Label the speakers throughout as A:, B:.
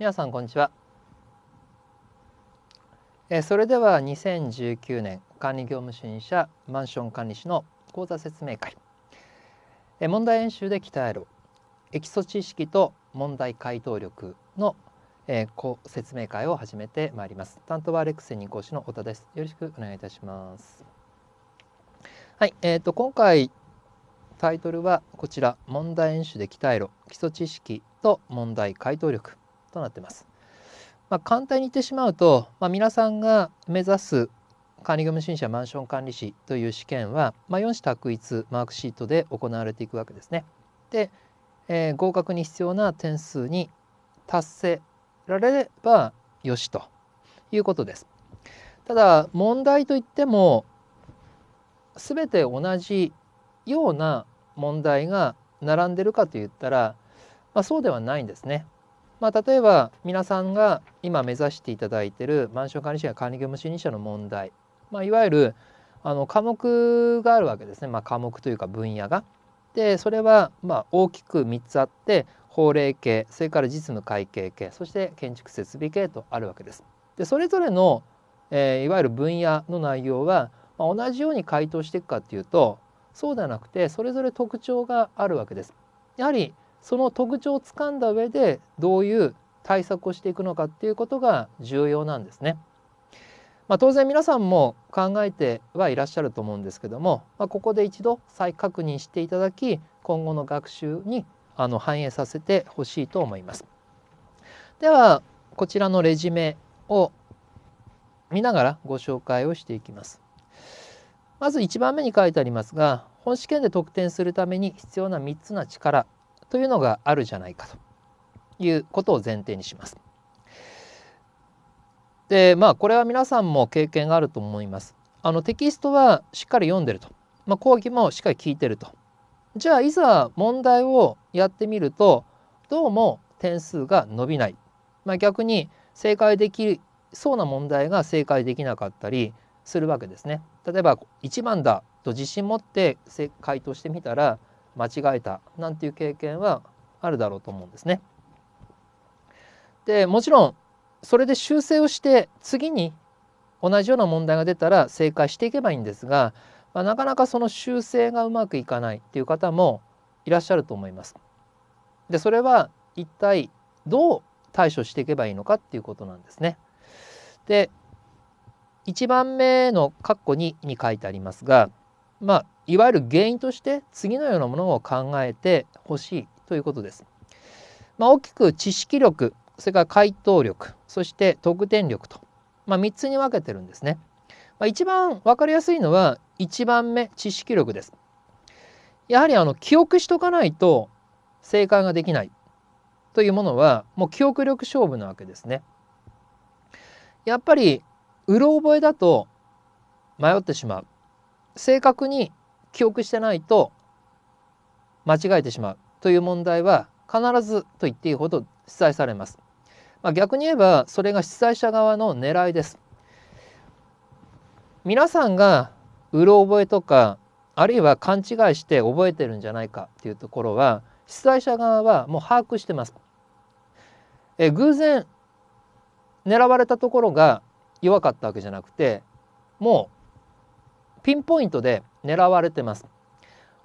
A: 皆さんこんにちはえそれでは2019年管理業務主任者マンション管理士の講座説明会え問題演習で鍛えろ基礎知識と問題回答力の、えー、説明会を始めてまいります担当はレクセ任講師の太田ですよろしくお願いいたしますはいえーと、と今回タイトルはこちら問題演習で鍛えろ基礎知識と問題回答力となってます。まあ、簡単に言ってしまうと、まあ、皆さんが目指す管理組新社マンション管理士という試験は、まあ、4種択一マークシートで行われていくわけですね。で、えー、合格に必要な点数に達せられればよしということです。ただ問題といっても全て同じような問題が並んでるかといったら、まあ、そうではないんですね。まあ、例えば皆さんが今目指していただいているマンション管理者や管理業務主任者の問題、まあ、いわゆるあの科目があるわけですね、まあ、科目というか分野が。でそれはま大きく3つあって法令系それから実務会計系そして建築設備系とあるわけです。でそれぞれの、えー、いわゆる分野の内容は、まあ、同じように回答していくかっていうとそうではなくてそれぞれ特徴があるわけです。やはりその特徴をつかんだ上でどういう対策をしていくのかっていうことが重要なんですね。まあ、当然皆さんも考えてはいらっしゃると思うんですけども、まあ、ここで一度再確認していただき今後の学習にあの反映させてほしいと思います。ではこちらのレジュメを見ながらご紹介をしていきます。まず1番目に書いてありますが本試験で得点するために必要な3つの力というのがあるじゃないかということを前提にします。でまあこれは皆さんも経験があると思います。あのテキストはしっかり読んでると、まあ、講義もしっかり聞いてるとじゃあいざ問題をやってみるとどうも点数が伸びない、まあ、逆に正解できそうな問題が正解できなかったりするわけですね。例えば1番だと自信持って回答してみたら間違えたなんていう経験はあるだろうと思うんですね。でもちろんそれで修正をして次に同じような問題が出たら正解していけばいいんですが、まあ、なかなかその修正がうまくいかないっていう方もいらっしゃると思います。でそれは一体どう対処していけばいいのかっていうことなんですね。で1番目の括弧2に書いてありますがまあいわゆる原因として次のようなものを考えてほしいということです。まあ、大きく知識力それから回答力そして得点力と、まあ、3つに分けてるんですね。まあ、一番分かりやすいのは1番目知識力です。やはりあの記憶しとかないと正解ができないというものはもう記憶力勝負なわけですね。やっぱりうろ覚えだと迷ってしまう正確に記憶してないと間違えてしまうという問題は必ずと言っていいほど出題されます。まあ、逆に言えばそれが出題者側の狙いです。皆さんがうろ覚えとかあるいは勘違いして覚えてるんじゃないかっていうところは出題者側はもう把握してます。え偶然狙われたところが弱かったわけじゃなくてもうピンポイントで狙われてます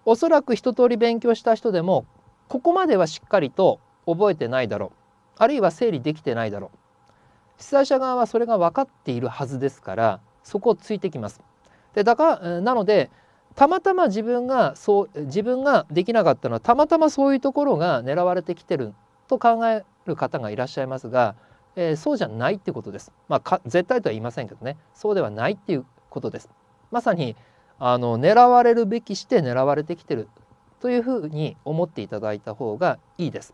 A: おそらく一通り勉強した人でもここまではしっかりと覚えてないだろうあるいは整理できてないだろう主催者側はそれが分かっているはずですからそこをついてきますでだかなのでたまたま自分がそう自分ができなかったのはたまたまそういうところが狙われてきてると考える方がいらっしゃいますが、えー、そうじゃないってことです。まあ、絶対とは言いませんけどねそうではないっていうことです。まさにあの狙われるべきして狙われてきてるというふうに思っていただいた方がいいです。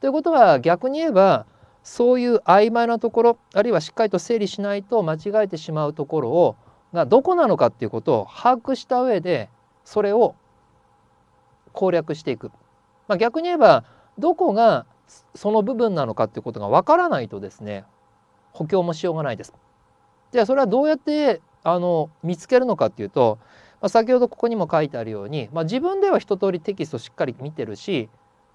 A: ということは逆に言えばそういう曖昧なところあるいはしっかりと整理しないと間違えてしまうところをがどこなのかっていうことを把握した上でそれを攻略していく、まあ、逆に言えばどこがその部分なのかっていうことがわからないとですね補強もしようがないです。じゃあそれはどうやってあの見つけるのかっていうと、まあ、先ほどここにも書いてあるように、まあ、自分では一通りテキストしっかり見てるし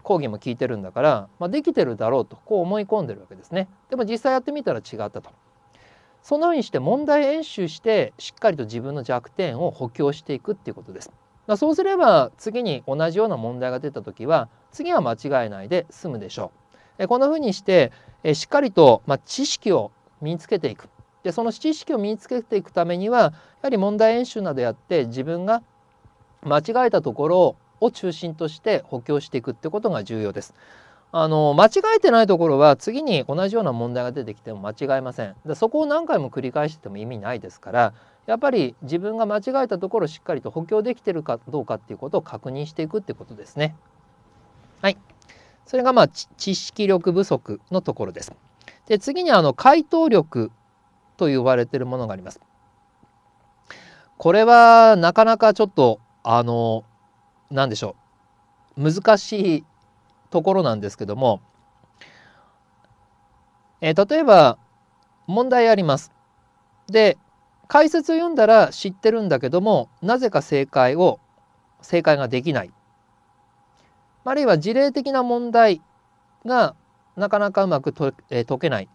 A: 講義も聞いてるんだから、まあ、できてるだろうとこう思い込んでるわけですね。でも実際やってみたら違ったと。そのようにして問題演習してしっかりと自分の弱点を補強していくっていうことです。まそうすれば次に同じような問題が出た時は次は間違えないで済むでしょう。えこんなふうにしてえしっかりと、ま知識を身につけていくでその知識を身につけていくためにはやはり問題演習などやって自分が間違えたところを中心として補強していくってことが重要です。あの間違えてないところは次に同じような問題が出てきても間違えませんでそこを何回も繰り返してても意味ないですからやっぱり自分が間違えたところをしっかりと補強できてるかどうかっていうことを確認していくってことですね。はいそれがまあ知識力不足のところです。で次にあの回答力と呼ばれているものがあります。これはなかなかちょっとあの何でしょう難しいところなんですけども、えー、例えば問題あります。で解説を読んだら知ってるんだけどもなぜか正解を正解ができないあるいは事例的な問題がなかなかうまくと、えー、解けない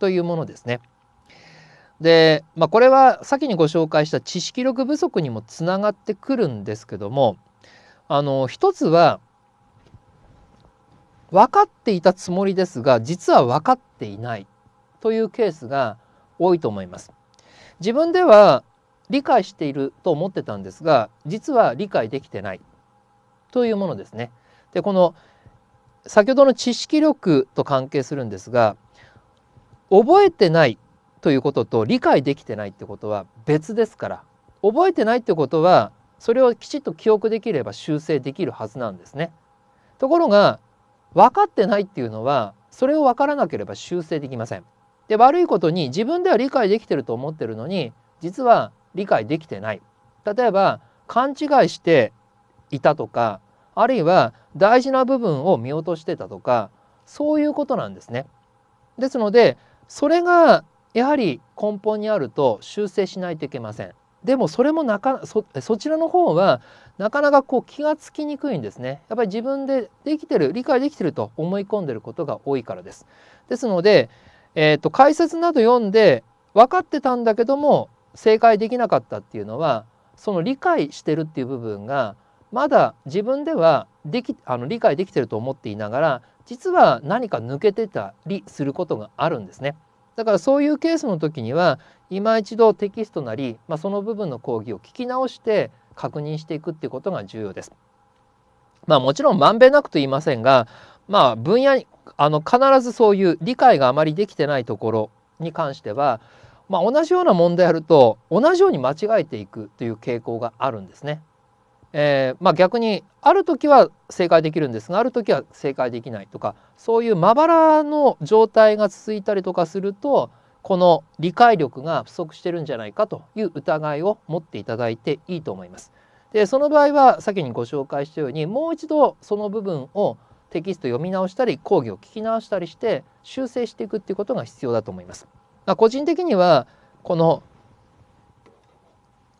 A: というものですね。で、まあ、これは先にご紹介した知識力不足にもつながってくるんですけどもあの一つは分かっていたつもりですが実は分かっていないというケースが多いと思います。自分では理解していると思ってたんですが実は理解できてないというものですね。でこの先ほどの知識力と関係するんですが覚えてないということと理解できてないってことは別ですから覚えてないってことはそれをきちっと記憶できれば修正できるはずなんですね。ところが分かってないっていうのはそれを分からなければ修正できません。で悪いことに自分では理解できてると思ってるのに実は理解できてない。例えば勘違いしていたとかあるいは大事な部分を見落としてたとかそういうことなんですね。ですのでそれがやはり根本にあると修正しないといけません。でもそれもなかそそちらの方はなかなかこう気がつきにくいんですね。やっぱり自分でできてる理解できてると思い込んでることが多いからです。ですので、えーと、と解説など読んで分かってたんだけども正解できなかったっていうのはその理解してるっていう部分がまだ自分ではできあの理解できてると思っていながら実は何か抜けてたりすることがあるんですね。だからそういうケースの時には今一度テキストなり、まあ、その部分の講義を聞き直して確認していくっていうことが重要です。まあ、もちろんまんべんなくと言いませんが、まあ、分野にあの必ずそういう理解があまりできてないところに関しては、まあ、同じような問題やると同じように間違えていくという傾向があるんですね。えー、まあ、逆にある時は正解できるんですがある時は正解できないとかそういうまばらの状態が続いたりとかするとこの理解力が不足してるんじゃないかという疑いを持っていただいていいと思います。でその場合は先にご紹介したようにもう一度その部分をテキスト読み直したり講義を聞き直したりして修正していくっていうことが必要だと思います。まあ、個人的にはこの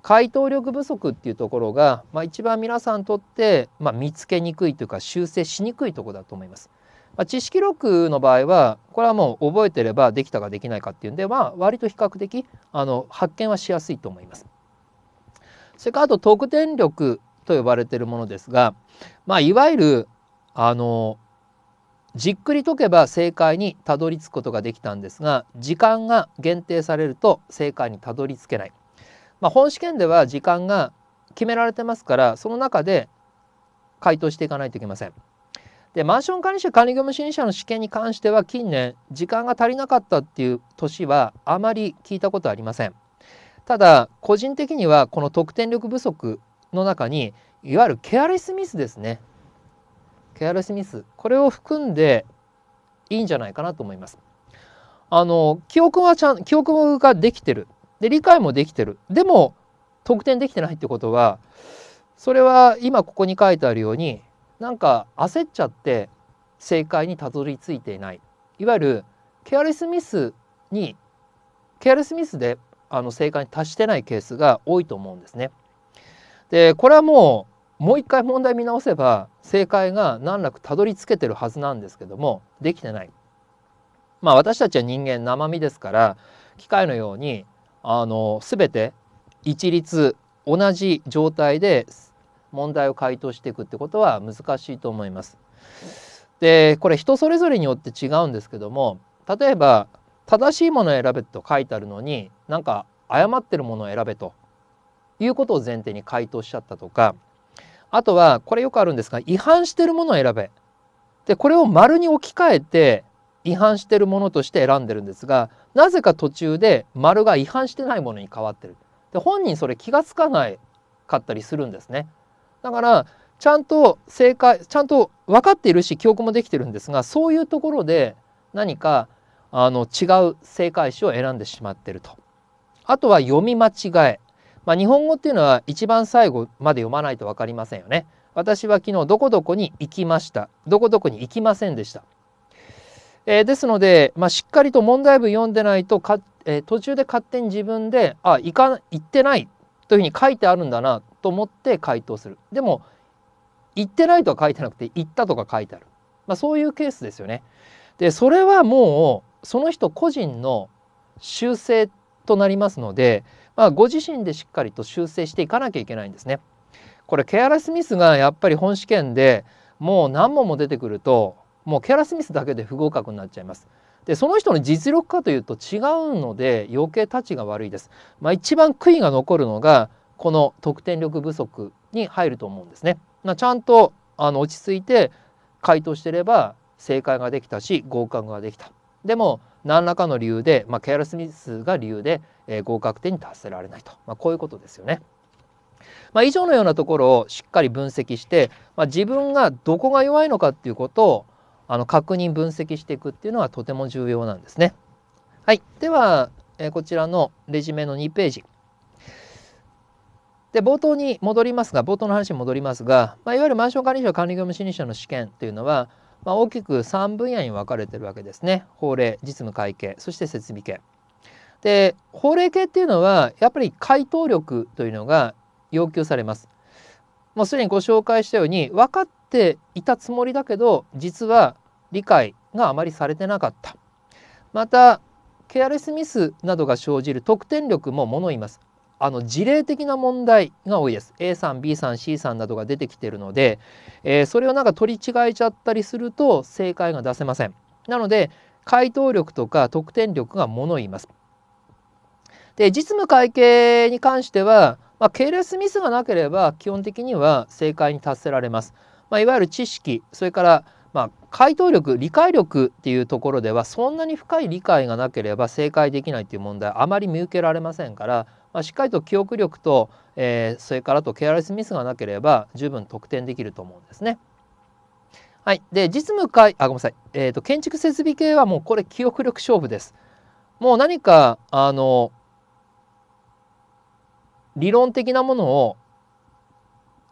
A: 回答力不足っていうところが、まあ、一番皆さんにとって、まあ、見つけにくいというか修正しにくいとこだと思います。まあ、知識録の場合はこれはもう覚えてればできたかできないかっていうんで、まあ、割と比較的あの発見はしやすいと思います。それからあと得点力と呼ばれているものですが、まあ、いわゆるあのじっくり解けば正解にたどり着くことができたんですが時間が限定されると正解にたどり着けない。まあ、本試験では時間が決められてますからその中で回答していかないといけません。でマンション管理者管理業務主任者の試験に関しては近年時間が足りなかったっていう年はあまり聞いたことありません。ただ個人的にはこの得点力不足の中にいわゆるケアレスミスですねケアレスミスこれを含んでいいんじゃないかなと思います。あの記憶はちゃん記憶ができてるで理解もできてるでも得点できてないってことはそれは今ここに書いてあるようになんか焦っちゃって正解にたどり着いていないいわゆるケアレスミスにケアレスミスであの正解に達してないケースが多いと思うんですね。でこれはもうもう一回問題見直せば正解が難なくたどり着けてるはずなんですけどもできてない。まあ私たちは人間生身ですから機械のようにあの全て一律同じ状態で問題を回答していくってことは難しいと思います。でこれ人それぞれによって違うんですけども例えば正しいものを選べと書いてあるのになんか誤ってるものを選べということを前提に回答しちゃったとかあとはこれよくあるんですが違反してるものを選べでこれを丸に置き換えて違反してるものとして選んでるんですがなぜか途中で丸が違反してないものに変わってるで本人それ気が付かないかったりするんですねだからちゃんと正解ちゃんと分かっているし記憶もできてるんですがそういうところで何かあの違う正解詞を選んでしまってると。あとは読み間違え。まあ、日本語っていうのは一番最後まで読まないと分かりませんよね。私は昨日どこどこに行きました。どこどこに行きませんでした。えー、ですので、まあ、しっかりと問題文読んでないとか、えー、途中で勝手に自分で「あ行か行ってない」というふうに書いてあるんだなと思って回答する。でも行ってないとは書いてなくて行ったとか書いてある、まあ、そういうケースですよね。でそれはもうその人個人の修正となりますので、まあ、ご自身でしっかりと修正していかなきゃいけないんですね。これケアラスミスがやっぱり本試験でもう何問も出てくるともうケアラ・スミスだけで不合格になっちゃいます。でその人の実力かというと違うので余計たちが悪いです。まあ、一番悔いが残るのがこの得点力不足に入ると思うんですね。まあ、ちゃんとあの落ち着いて回答してれば正解ができたし合格ができた。でも何らかの理由で、まあ、ケアラスミスが理由で、えー、合格点に達せられないと、まあ、こういうことですよね。まあ、以上のようなところをしっかり分析して、まあ、自分がどこが弱いのかっていうことをあの確認分析していくっていうのはとても重要なんですね。はい、では、えこちらのレジュメの2ページ。で冒頭に戻りますが冒頭の話に戻りますが、まあ、いわゆるマンション管理者管理業務主任者の試験というのは、まあ、大きく3分野に分かれてるわけですね法令実務会計そして設備系。で法令系っていうのはやっぱり回答力というのが要求されます。もうすでにご紹介したように分かっていたつもりだけど実は理解があまりされてなかったまたケアレスミスなどが生じる得点力も物言いますあの事例的な問題が多いです A さん B さん C さんなどが出てきてるので、えー、それをなんか取り違えちゃったりすると正解が出せませんなので回答力とか得点力が物言いますで実務会計に関しては、まあ、系スミスがなければ基本的には正解に達せられます、まあ、いわゆる知識それからまあ、解答力理解力っていうところではそんなに深い理解がなければ正解できないっていう問題あまり見受けられませんから、まあ、しっかりと記憶力と、えー、それからとケアレスミスがなければ十分得点できると思うんですね。はい、で実務会あごめんなさい、えーと建築設備系はもうこれ記憶力勝負です。もう何かあの理論的なものを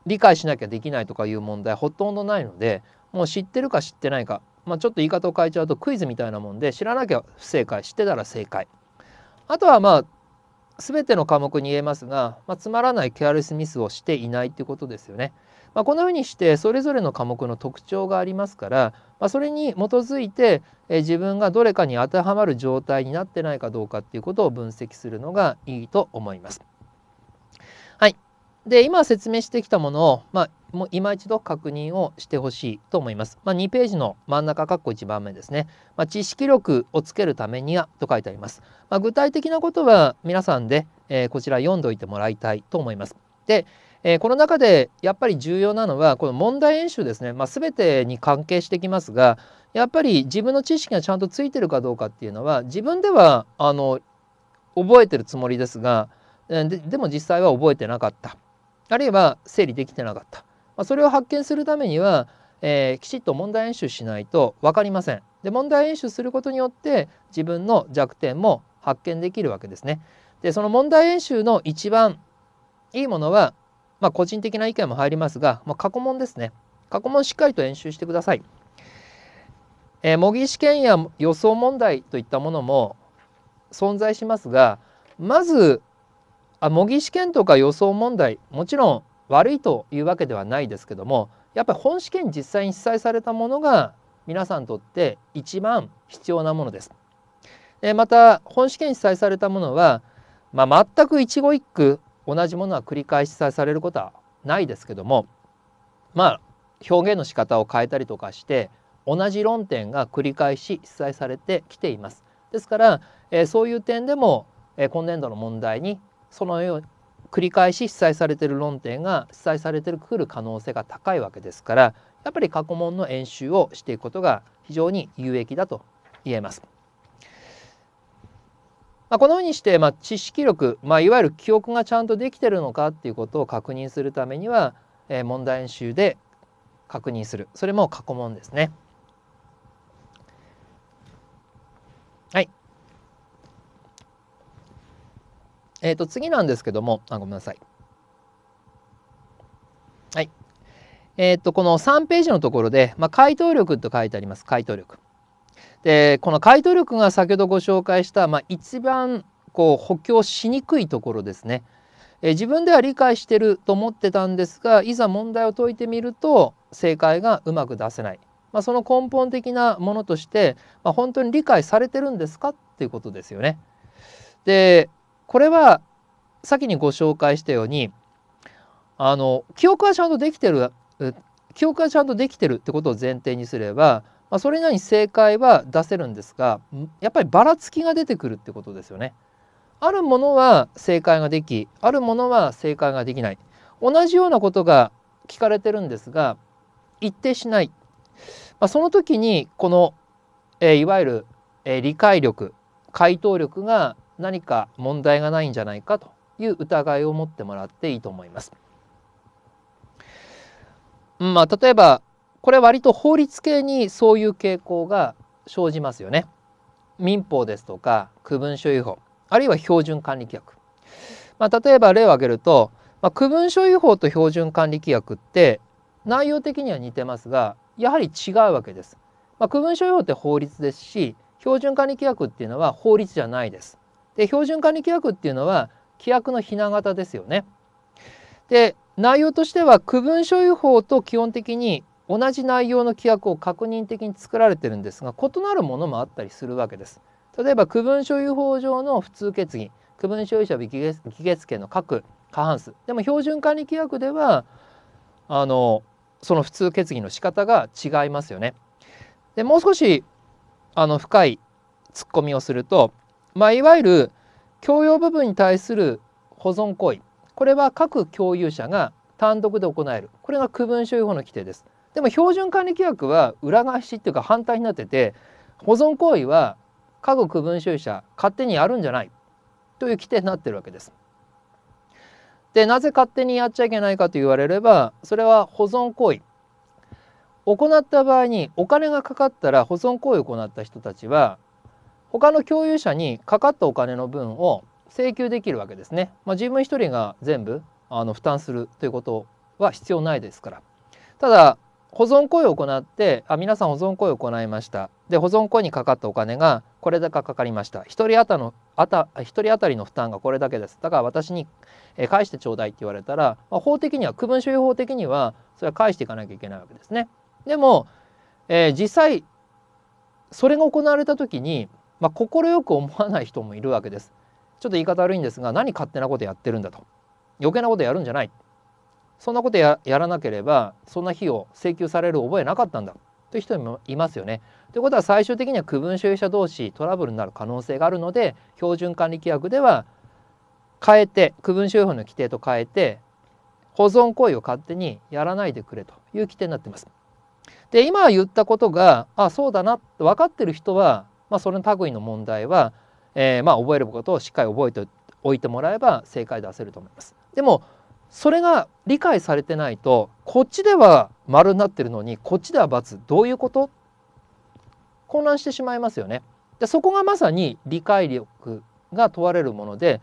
A: 理解しなきゃできないとかいう問題ほとんどないのでもう知ってるか知ってないか、まあ、ちょっと言い方を変えちゃうとクイズみたいなもんで知らなきゃ不正解知ってたら正解あとはまあ全ての科目に言えますが、まあ、つまらないケアレスミスをしていないってことですよね。まあ、このようにしてそれぞれの科目の特徴がありますから、まあ、それに基づいて、え自分がどれかに当てはまる状態になってないかどうかっていうことを分析するのがいいと思います。はい。で今説明してきたものを、まあ、もう今一度確認をしてほしいと思います。まあ、2ページの真ん中括弧1番目ですね。まあ、知識力をつけるためにはと書いてあります。まあ、具体的なことは皆さんで、えー、こちら読んどいてもらいたいと思います。で、えー、この中でやっぱり重要なのはこの問題演習ですね、まあ、全てに関係してきますがやっぱり自分の知識がちゃんとついてるかどうかっていうのは自分ではあの覚えてるつもりですがででも実際は覚えてなかったあるいは整理できてなかったまあ、それを発見するためには、えー、きちっと問題演習しないと分かりません。で問題演習することによって自分の弱点も発見できるわけですね。でその問題演習の一番いいものは、まあ、個人的な意見も入りますが、まあ、過去問ですね。過去問しっかりと演習してください。えー、模擬試験や予想問題といったものも存在しますがまずあ模擬試験とか予想問題もちろん悪いというわけではないですけどもやっぱり本試験実際に被災されたものが皆さんにとって一番必要なものです。でまた本試験に記載されたものは、まあ、全く一語一句同じものは繰り返し記載されることはないですけどもまあ表現の仕方を変えたりとかして同じ論点が繰り返し記載されてきています。ですから、えー、そういう点でも、えー、今年度の問題にそのよう繰り返し記載されてる論点が記載されてくる可能性が高いわけですからやっぱり過去問の演習をしていくことが非常に有益だと言えます。まあ、このようにして、まあ、知識力、まあ、いわゆる記憶がちゃんとできてるのかっていうことを確認するためには、えー、問題演習で確認するそれも過去問ですね。はいえっ、ー、と、次なんですけども、あ、ごめんなさい。はい。えっ、ー、と、この3ページのところで、まあ、回答力と書いてあります。回答力。で、この回答力が先ほどご紹介した、まあ、一番こう補強しにくいところですね。え自分では理解してると思ってたんですがいざ問題を解いてみると正解がうまく出せない、まあ、その根本的なものとして、まあ、本当に理解されてるんですかっていうことですよね。でこれは先にご紹介したようにあの記憶はちゃんとできてる記憶はちゃんとできてるってことを前提にすれば、まあ、それなりに正解は出せるんですがやっぱりばらつきが出てくるってことですよね。あるものは正解ができあるものは正解ができない同じようなことが聞かれてるんですが一定しない、まあ、その時にこの、えー、いわゆる、えー、理解力回答力が何か問題がないんじゃないかという疑いを持ってもらっていいと思います。まあ、例えばこれ割と法律系にそういう傾向が生じますよね。民法ですとか区分所有法あるいは標準管理規約。まあ、例えば例を挙げると、まあ、区分所有法と標準管理規約って内容的には似てますがやはり違うわけです。まあ、区分所有法って法律ですし標準管理規約っていうのは法律じゃないです。で標準管理規約っていうのは規約のひな形ですよね。で内容としては区分所有法と基本的に同じ内容の規約を確認的に作られてるんですが異なるものもあったりするわけです。例えば区分所有法上の普通決議区分所有者議決権の各過半数でも標準管理規約ではあのその普通決議の仕方が違いますよね。でもう少しあの深い突っ込みをするとまあ、いわゆる共用部分に対する保存行為これは各共有者が単独で行えるこれが区分所有法の規定ですでも標準管理規約は裏返しっていうか反対になってて保存行為は各区分所有者勝手にやるんじゃないという規定になってるわけです。でなぜ勝手にやっちゃいけないかと言われればそれは保存行為行った場合にお金がかかったら保存行為を行った人たちは他の共有者にかかったお金の分を請求できるわけですね。まあ、自分一人が全部あの負担するということは必要ないですから。ただ保存行為を行ってあ皆さん保存行為を行いましたで保存行為にかかったお金がこれだけかかりました1人当たのあた1人当たりの負担がこれだけですだから私に返してちょうだいって言われたら、まあ、法的には区分所有法的にはそれは返していかなきゃいけないわけですねでも、えー、実際それが行われた時にま快、く思わない人もいるわけです。ちょっと言い方悪いんですが何勝手なことやってるんだと余計なことやるんじゃないそんなことやらなければそんな費を請求される覚えなかったんだという人もいますよね。ということは最終的には区分所有者同士トラブルになる可能性があるので標準管理規約では変えて区分所有法の規定と変えて保存行為を勝手にやらないでくれという規定になってます。で今言ったことがあそうだなって分かってる人はまあ、それの類の問題は、えー、まあ覚えることをしっかり覚えておいてもらえば正解出せると思います。でもそれが理解されてないとこっちでは丸になってるのにこっちでは×どういうこと混乱してしまいますよね。でそこがまさに理解力が問われるもので、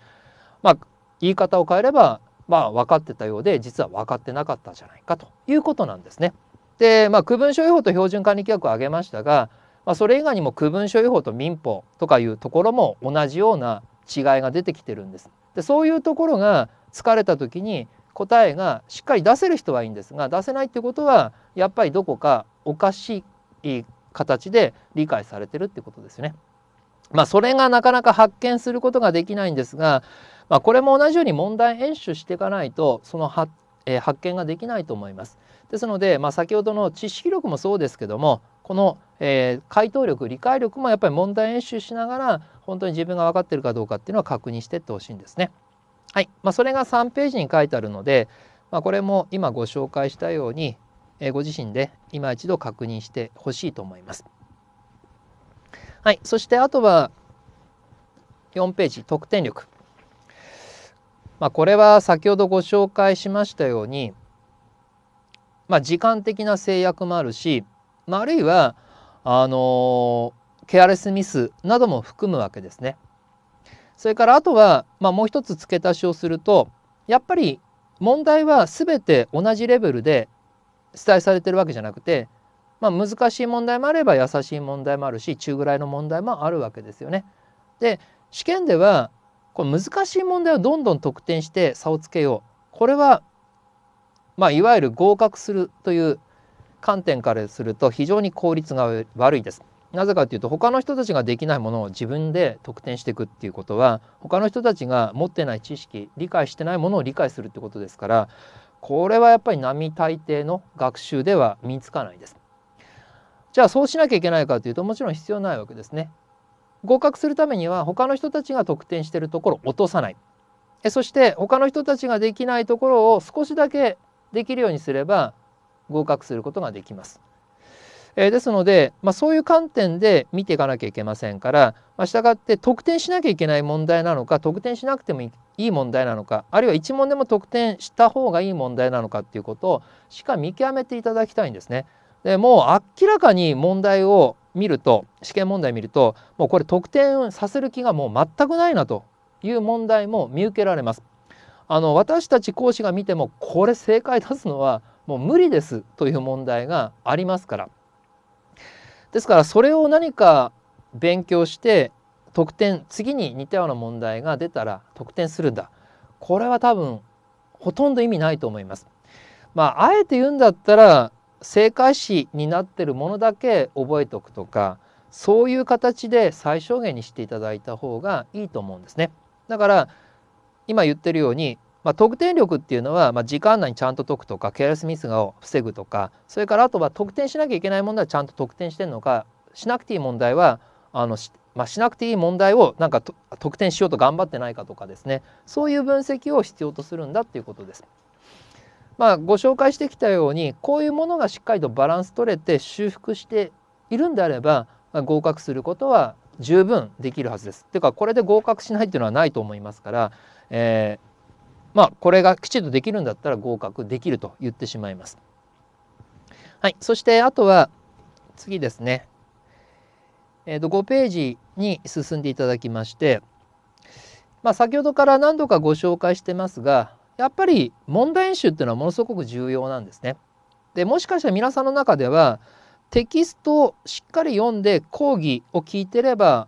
A: まあ、言い方を変えれば、まあ、分かってたようで実は分かってなかったじゃないかということなんですね。で、まあ、区分所用法と標準管理規約を挙げましたがまあ、それ以外にも区分所有法と民法とかいうところも同じような違いが出てきてるんです。でそういうところが疲れた時に答えがしっかり出せる人はいいんですが出せないってことはやっぱりどこかおかしい形で理解されてるってことですね。まあ、それがなかなか発見することができないんですが、まあ、これも同じように問題演習していかないとその発,、え発見ができないと思います。ですので、まあ、先ほどの知識力もそうですけどもこの、えー、回答力理解力もやっぱり問題演習しながら本当に自分が分かってるかどうかっていうのは確認してってほしいんですね。はいまあ、それが3ページに書いてあるので、まあ、これも今ご紹介したように、えー、ご自身で今一度確認してほしいと思います。はい、そしてあとは4ページ得点力。まあ、これは先ほどご紹介しましたように、まあ、時間的な制約もあるしまあ、あるいはあのケアレスミスなども含むわけですね。それからあとは、まあ、もう一つ付け足しをするとやっぱり問題は全て同じレベルで伝えされてるわけじゃなくて、まあ、難しい問題もあれば優しい問題もあるし中ぐらいの問題もあるわけですよね。で試験ではこれ難しい問題をどんどん得点して差をつけようこれは、まあ、いわゆる合格するという観点からすると非常に効率が悪いです。なぜかというと他の人たちができないものを自分で得点していくっていうことは他の人たちが持ってない知識理解してないものを理解するってことですからこれはやっぱり並大抵の学習では身につかないです。じゃあそうしなきゃいけないかというともちろん必要ないわけですね。合格するためには他の人たちが得点してるところを落とさないそして他の人たちができないところを少しだけできるようにすれば合格することができます。えー、ですので、まあ、そういう観点で見ていかなきゃいけませんから、まあ、従って得点しなきゃいけない問題なのか得点しなくてもいい問題なのかあるいは1問でも得点した方がいい問題なのかっていうことをしか見極めていただきたいんですね。でもう明らかに問題を見ると試験問題見るともうこれ得点させる気がもう全くないなという問題も見受けられます。あの私たち講師が見てもこれ正解出すのはもう無理ですという問題がありますからですからそれを何か勉強して得点次に似たような問題が出たら得点するんだこれは多分ほとんど意味ないと思います。まあ、あえて言うんだったら正解詞になってるものだけ覚えておくとかそういう形で最小限にしていただいた方がいいと思うんですね。だから今言ってるようにまあ、得点力っていうのは、まあ、時間内にちゃんと解くとかケアレスミスを防ぐとかそれからあとは得点しなきゃいけない問題はちゃんと得点してるのかしなくていい問題はあのし,、まあ、しなくていい問題をなんか得点しようと頑張ってないかとかですねそういう分析を必要とするんだっていうことです。まあ、ご紹介してきたようにこういうものがしっかりとバランス取れて修復しているんであれば、まあ、合格することは十分できるはずです。ていうかこれで合格しないっていうのはないと思いますから、えー、まあ、これがきちんとできるんだったら合格できると言ってしまいます。はい、そしてあとは次ですね、えー、と5ページに進んでいただきまして、まあ、先ほどから何度かご紹介してますがやっぱり問題演習っていうのはものすごく重要なんですね。でもしかしたら皆さんの中ではテキストをしっかり読んで講義を聞いてれば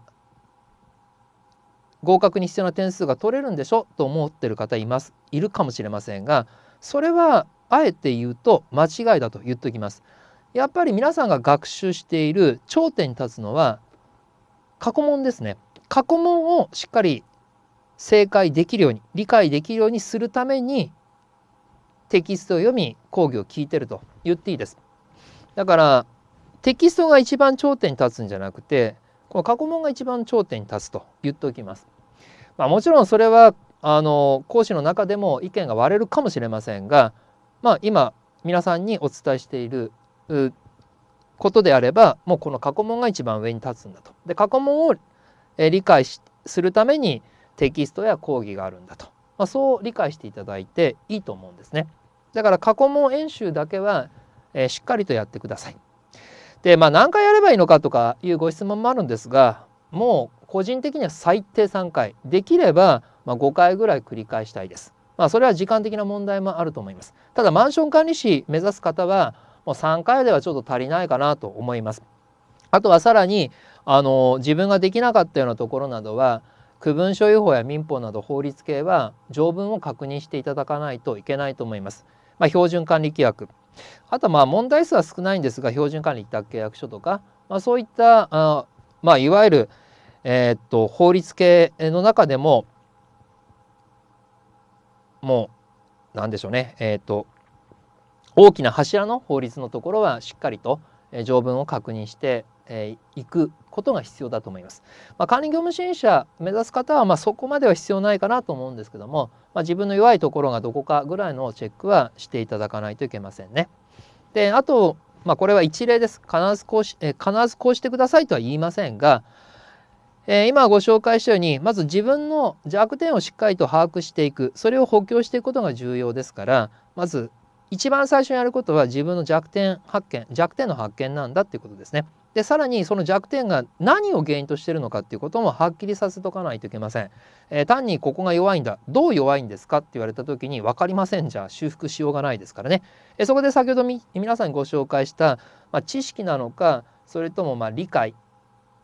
A: 合格に必要な点数が取れるんでしょと思ってる方いますいるかもしれませんがそれはあえて言うと間違いだと言っておきますやっぱり皆さんが学習している頂点に立つのは過去問ですね過去問をしっかり正解できるように理解できるようにするためにテキストを読み講義を聞いてると言っていいですだからテキストが一番頂点に立つんじゃなくてこの過去問が一番頂点に立つと言っておきます。まあ、もちろんそれはあの講師の中でも意見が割れるかもしれませんが、まあ、今皆さんにお伝えしていることであればもうこの過去問が一番上に立つんだと。で過去問を理解するためにテキストや講義があるんだと、まあ、そう理解していただいていいと思うんですね。だから過去問演習だけは、えー、しっかりとやってください。で、まあ、何回やればいいのかとかいうご質問もあるんですがもう個人的には最低3回できればま5回ぐらい繰り返したいです。まあ、それは時間的な問題もあると思います。ただマンション管理士目指す方はもう3回ではちょっと足りないかなと思います。あとはさらにあの自分ができなかったようなところなどは区分所有法や民法など法律系は条文を確認していただかないといけないと思います。まあ、標準管理規約あとまあ問題数は少ないんですが標準管理委託契約書とか、まあ、そういったあ、まあ、いわゆる、えー、っと法律系の中でももう何でしょうね、えー、っと大きな柱の法律のところはしっかりと条文を確認してえー、くことが必要だと思います。まあ、管理業務支援者目指す方はまそこまでは必要ないかなと思うんですけども、まあ、自分の弱いところがどこかぐらいのチェックはしていただかないといけませんね。であと、まあ、これは一例です。必ずこうし、え必ずこうしてくださいとは言いませんが、え今ご紹介したようにまず自分の弱点をしっかりと把握していくそれを補強していくことが重要ですからまず一番最初にやることは自分の弱点発見弱点の発見なんだっていうことですね。でさらにその弱点が何を原因としてるのかっていうこともはっきりさせとかないといけません、えー、単にここが弱いんだどう弱いんですかって言われた時に分かりませんじゃ修復しようがないですからね、えー、そこで先ほど皆さんにご紹介した、まあ、知識なのかそれともま理解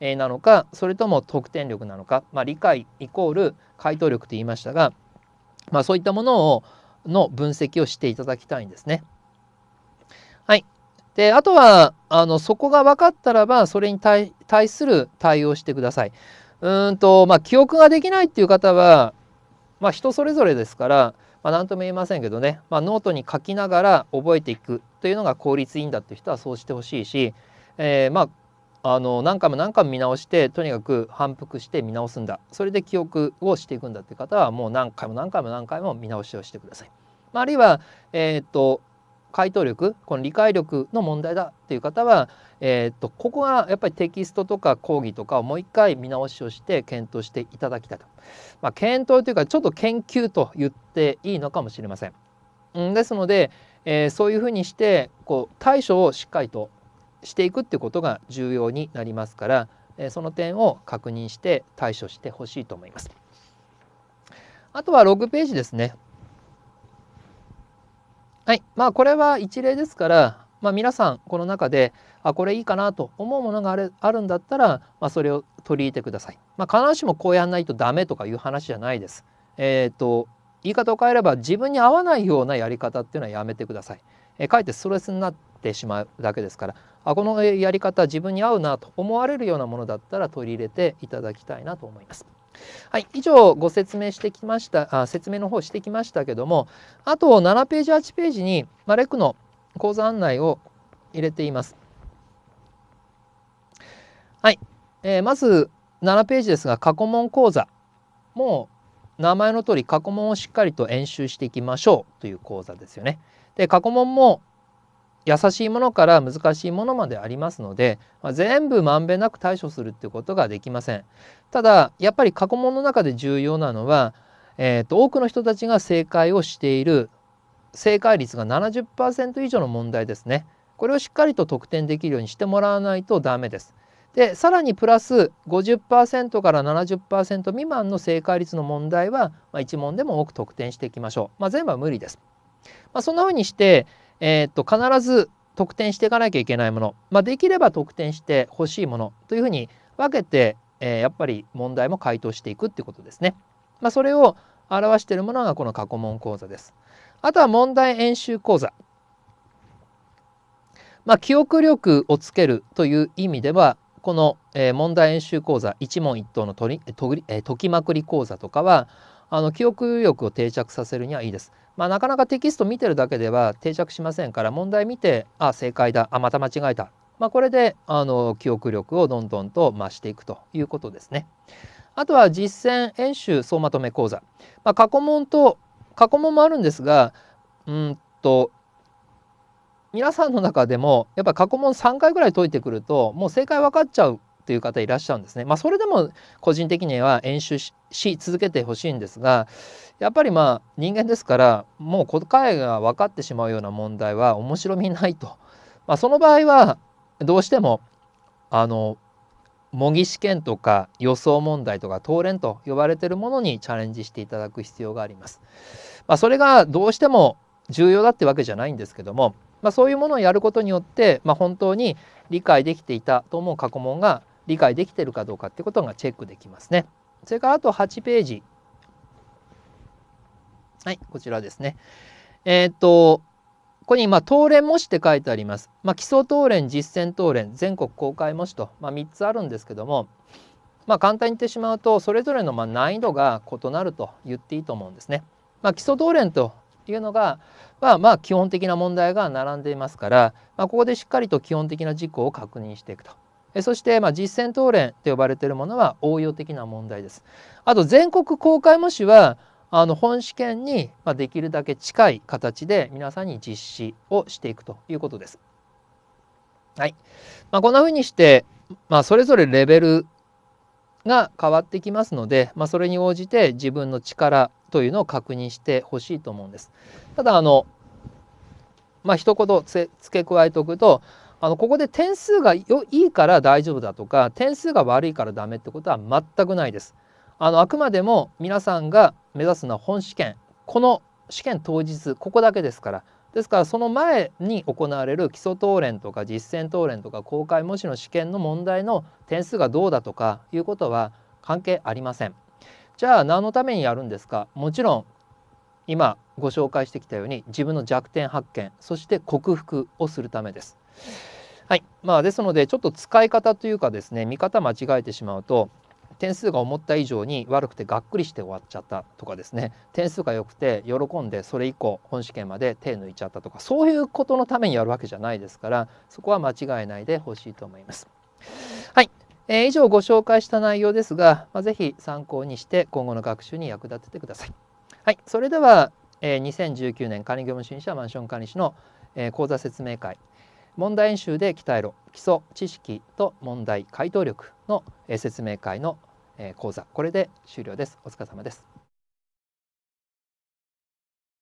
A: なのかそれとも得点力なのか、まあ、理解イコール回答力と言いましたが、まあ、そういったものをの分析をしていただきたいんですね。で、あとは、あの、そこが分かったらば、それに対する対応してください。うんと、まあ、記憶ができないっていう方は、まあ、人それぞれですから、まあ、何とも言えませんけどね、まあ、ノートに書きながら覚えていくというのが効率いいんだっていう人はそうしてほしいし、えー、まあ、あの、何回も何回も見直して、とにかく反復して見直すんだ。それで記憶をしていくんだっていう方は、もう何回も何回も何回も見直しをしてください。まあ、あるいは、えっ、と、回答力この理解力の問題だっていう方は、えー、っとここはやっぱりテキストとか講義とかをもう一回見直しをして検討していただきたいと、まあ、検討というかちょっと研究と言っていいのかもしれません。んですので、えー、そういうふうにしてこう対処をしっかりとしていくっていうことが重要になりますから、えー、その点を確認して対処してほしいと思います。あとはログページですね。はい。まあ、これは一例ですから、まあ、皆さんこの中であこれいいかなと思うものがあるあるんだったら、まあ、それを取り入れてください。まあ、必ずしもこうやんないとダメとかいう話じゃないです。えっ、ー、と言い方を変えれば自分に合わないようなやり方っていうのはやめてください。えー、かえってストレスになってしまうだけですからあこのやり方自分に合うなと思われるようなものだったら取り入れていただきたいなと思います。はい、以上ご説明してきましたあ説明の方してきましたけどもあと7ページ8ページに、まレクの講座案内を入れています。はい、えー、まず7ページですが過去問講座もう名前の通り過去問をしっかりと演習していきましょうという講座ですよね。で過去問も優しいものから難しいものまでありますので、まあ、全部まんべんなく対処するってことができません。ただやっぱり過去問の中で重要なのは、えーと多くの人たちが正解をしている正解率が70%以上の問題ですね。これをしっかりと得点できるようにしてもらわないとダメです。でさらにプラス50%から70%未満の正解率の問題は、まあ、1問でも多く得点していきましょう。まあ、全部は無理です。まあ、そんな風にしてえー、っと必ず得点していかなきゃいけないもの、まあ、できれば得点してほしいものというふうに分けて、えー、やっぱり問題も回答していくっていうことですね。まあ、それを表しているものがこの過去問講座です。あとは問題演習講座。まあ、記憶力をつけるという意味ではこの、え問題演習講座一問一答のとりえ解きまくり講座とかはあの記憶力を定着させるにはいいです。まあ、なかなかテキスト見てるだけでは定着しませんから問題見てあ正解だあまた間違えた、まあ、これであの記憶力をどんどんと増していくということですね。あとは実践演習総まとめ講座、まあ、過去問と過去問もあるんですがうんと皆さんの中でもやっぱ過去問3回ぐらい解いてくるともう正解分かっちゃうという方いらっしゃるんですね。まあ、それでも個人的には演習し続けてほしいんですがやっぱりまあ人間ですからもう答えが分かってしまうような問題は面白みないと。まあ、その場合はどうしてもあの模擬試験とか予想問題とか答練と呼ばれているものにチャレンジしていただく必要があります。まあ、それがどうしても重要だってわけじゃないんですけども、まあ、そういうものをやることによって、まあ、本当に理解できていたと思う過去問が理解できてるかどうかってことがチェックできますね。それからあと8ページ。はい、こちらですね。えー、っと、ここに、まあ、当連模試って書いてあります。まあ、基礎当連、実践当連、全国公開模試と、まあ、3つあるんですけども、まあ、簡単に言ってしまうと、それぞれのま難易度が異なると言っていいと思うんですね。まあ、基礎当連というのが、まあ、まあ基本的な問題が並んでいますから、まあ、ここでしっかりと基本的な事項を確認していくと。そしてまあ実践答練と呼ばれているものは応用的な問題です。あと全国公開模試はあの本試験にできるだけ近い形で皆さんに実施をしていくということです。はい、まあ、こんな風にして、まあ、それぞれレベルが変わってきますので、まあ、それに応じて自分の力というのを確認してほしいと思うんです。ただあのまあ一言付け加えておくとあのここで点数がよいいから大丈夫だとか点数が悪いからダメってことは全くないです。あのあくまでも皆さんが目指すのは本試験この試験当日ここだけですからですからその前に行われる基礎討論とか実践討論とか公開模試の試験の問題の点数がどうだとかいうことは関係ありません。じゃあ何のためにやるんですかもちろん今ご紹介してきたように自分の弱点発見そして克服をするためです。はいまあ、ですのでちょっと使い方というかですね見方間違えてしまうと点数が思った以上に悪くてがっくりして終わっちゃったとかですね点数が良くて喜んでそれ以降本試験まで手抜いちゃったとかそういうことのためにやるわけじゃないですからそこは間違えないでほしいと思います。はい、えー、以上ご紹介した内容ですが、まあ、ぜひ参考にして今後の学習に役立ててください。はい、それでは、えー、2019年管理業務主任者マンション管理士の、えー、講座説明会問題演習で鍛えろ基礎知識と問題解答力の説明会の講座これで終了ですお疲れ様です